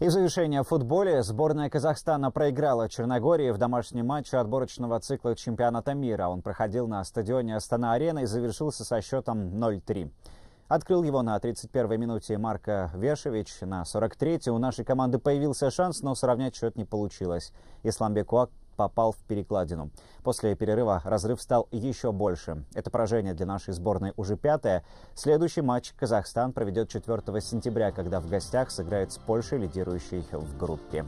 И в завершение в футболе сборная Казахстана проиграла Черногории в домашнем матче отборочного цикла чемпионата мира. Он проходил на стадионе Астана-Арена и завершился со счетом 0-3. Открыл его на 31-й минуте Марко Вешевич. На 43-й у нашей команды появился шанс, но сравнять счет не получилось. Исламбек попал в перекладину. После перерыва разрыв стал еще больше. Это поражение для нашей сборной уже пятое. Следующий матч Казахстан проведет 4 сентября, когда в гостях сыграет с Польшей, лидирующей в группе.